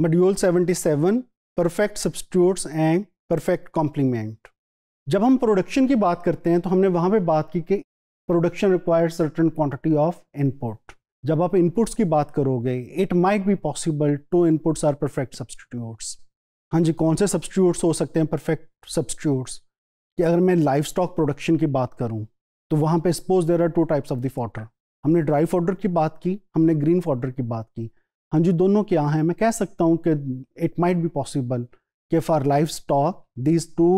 Module 77 perfect substitute and perfect complement जब हम production की बात करते हैं तो हमने वहाँ पे बात की कि production require certain quantity of input जब आप इनपुट्स की बात करोगे it might be possible two inputs are perfect substitutes हाँ जी कौन से सब्सटीट्यूट्स हो सकते हैं परफेक्ट सब्सटीट्यूट्स कि अगर मैं लाइफ स्टॉक प्रोडक्शन की बात करूँ तो वहाँ पे suppose there are two types of the fodder हमने ड्राई फॉर्डर की बात की हमने ग्रीन फॉर्डर की बात की हाँ जी दोनों क्या हैं मैं कह सकता हूँ कि इट माइट बी पॉसिबल कि for livestock these two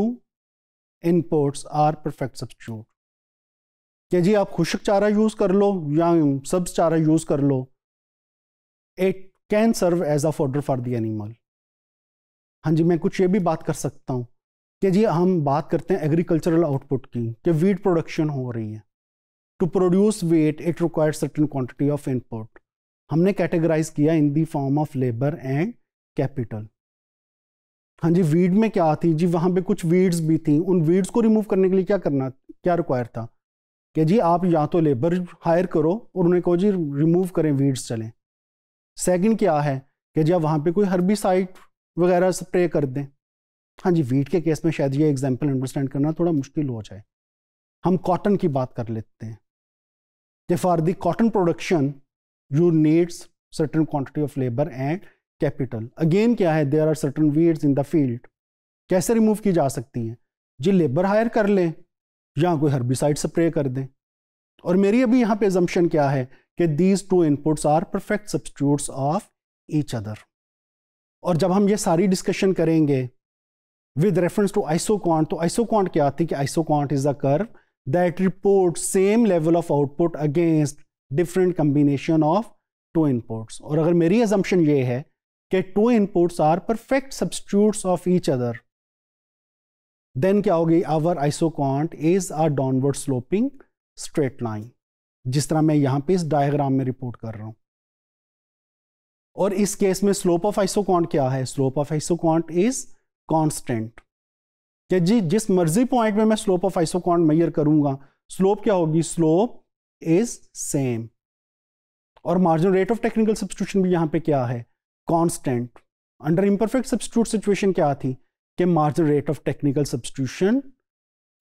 inputs are perfect substitute कि जी आप खुशक चारा यूज़ कर लो या सब्ज चारा यूज़ कर लो it can serve as a fodder for the animal हाँ जी मैं कुछ ये भी बात कर सकता हूँ कि जी हम बात करते हैं एग्रीकल्चरल आउटपुट की कि वीट प्रोडक्शन हो रही है to produce wheat it requires certain quantity of input हमने कैटेगराइज किया in the form of labour and capital हाँ जी वीड में क्या थी जी वहां पे कुछ वीड्स भी थी उन वीड्स को रिमूव करने के लिए क्या करना क्या रिक्वायर था कि जी आप या तो लेबर हायर करो और उन्हें कहो जी रिमूव करें वीड्स चलें सेकंड क्या है कि जी आप वहां पे कोई साइट वगैरह स्प्रे कर दें हाँ जी वीड के केस में शायद ये एग्जाम्पल अंडरस्टैंड करना थोड़ा मुश्किल हो जाए हम कॉटन की बात कर लेते हैं for the cotton production you needs certain quantity of labour and capital again क्या है there are certain weeds in the field कैसे रिमूव की जा सकती हैं जी लेबर हायर कर लें या कोई हर्बिसाइड स्प्रे कर दें और मेरी अभी यहाँ पे एजम्पन क्या है कि these two inputs are perfect substitutes of each other और जब हम ये सारी डिस्कशन करेंगे विद रेफरेंस टू आइसोकॉन्ट तो आइसोकॉन्ट क्या आती है कि isoquant is a curve that report same level of output against different combination of two inputs और अगर मेरी एजम्पन ये है कि two inputs are perfect substitutes of each other then क्या होगी our isoquant is are downward sloping straight line जिस तरह मैं यहां पे इस डायग्राम में रिपोर्ट कर रहा हूं और इस केस में स्लोप ऑफ आइसोकॉन्ट क्या है slope of isoquant is constant क्या जी जिस मर्जी पॉइंट में मैं स्लोप ऑफ आइसोकॉन्ट मैयर करूंगा स्लोप क्या होगी स्लोप इज सेम और margin rate of technical substitution भी यहां पे क्या है constant under imperfect substitute situation क्या थी कि margin rate of technical substitution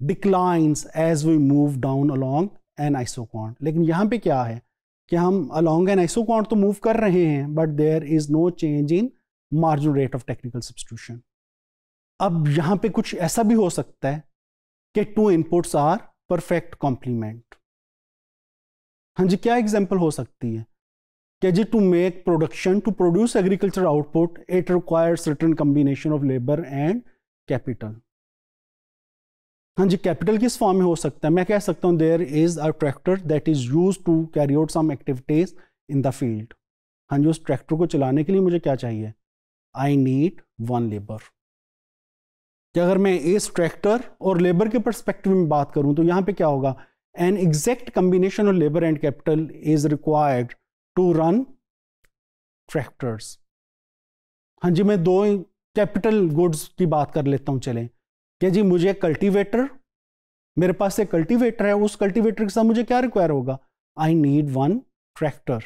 declines as we move down along an isoquant लेकिन यहां पे क्या है कि हम अलोंग एन आइसोकॉन्ट तो मूव कर रहे हैं but there is no change in margin rate of technical substitution अब यहां पे कुछ ऐसा भी हो सकता है कि two inputs are perfect complement हाँ जी क्या एग्जाम्पल हो सकती है क्या जी to make production to produce agriculture output it require return combination of labour and capital हाँ जी कैपिटल किस फॉर्म में हो सकता है मैं कह सकता हूँ there is a tractor that is use to carry out some activities in the field हाँ जी उस ट्रैक्टर को चलाने के लिए मुझे क्या चाहिए आई नीड वन लेबर क्या अगर मैं इस ट्रैक्टर और लेबर के परस्पेक्टिव में बात करूं तो यहाँ पे क्या होगा an exact combination of labor and capital is required to run tractors. हाँ जी मैं दो कैपिटल गुड्स की बात कर लेता हूँ चलें क्या जी मुझे कल्टीवेटर मेरे पास एक कल्टीवेटर है उस कल्टीवेटर के साथ मुझे क्या रिक्वायर होगा आई नीड वन ट्रैक्टर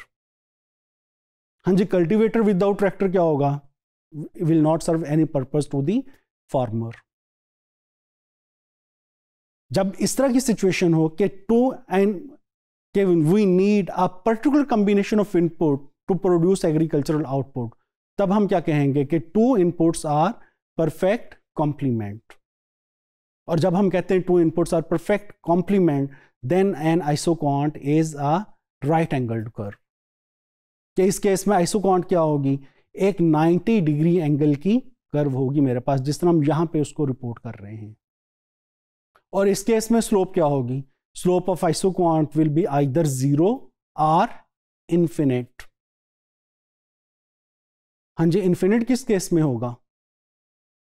हाँ जी कल्टीवेटर विदाउट ट्रैक्टर क्या होगा will not serve any purpose to the farmer जब इस तरह की सिचुएशन हो कि टू एंड के we need a particular combination of input to produce agricultural output तब हम क्या कहेंगे कि two inputs are perfect complement और जब हम कहते हैं two inputs are perfect complement then an isoquant is a right angled कर कि इस केस में आइसोकॉन्ट क्या होगी एक 90 डिग्री एंगल की कर्व होगी मेरे पास जिस तरह हम यहां पे उसको रिपोर्ट कर रहे हैं और इस केस में स्लोप क्या होगी slope of isoquant will be either zero or infinite हाँ जी इन्फिनेट किस केस में होगा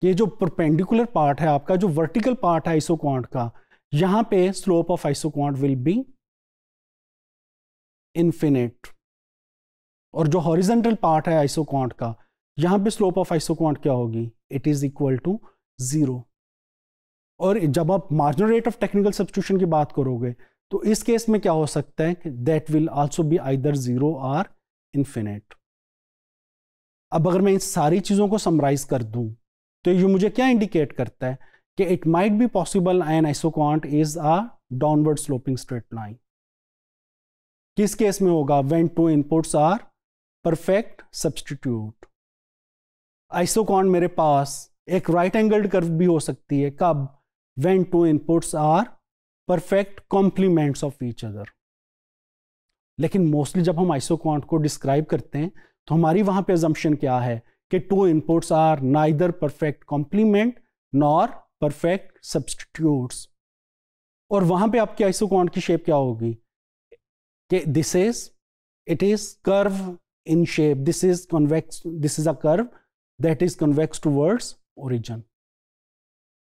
ये जो परपेंडिकुलर पार्ट है आपका जो वर्टिकल पार्ट है आइसोक्वांट का यहां पे slope of isoquant will be infinite और जो हॉरिजेंटल पार्ट है आइसोक्वांट का यहां पे स्लोप ऑफ आइसोक्वांट क्या होगी it is equal to zero और जब आप marginal rate of technical substitution की बात करोगे तो इस केस में क्या हो सकता है कि that will also be either zero or infinite अब अगर मैं इन सारी चीज़ों को समराइज कर दूं तो ये मुझे क्या इंडिकेट करता है कि it might be possible an isoquant is a downward sloping straight line किस केस में होगा when two inputs are perfect substitute isoquant मेरे पास एक राइट एंगल्ड कर्व भी हो सकती है कब when two inputs are perfect complements of each other. लेकिन मोस्टली जब हम आइसोक्वांट को डिस्क्राइब करते हैं तो हमारी वहां पे एजम्पन क्या है कि two inputs are neither perfect complement nor perfect substitutes और वहां पे आपकी आइसोक्वांट की शेप क्या होगी कि this is it is curve in shape this is convex this is a curve that is convex towards origin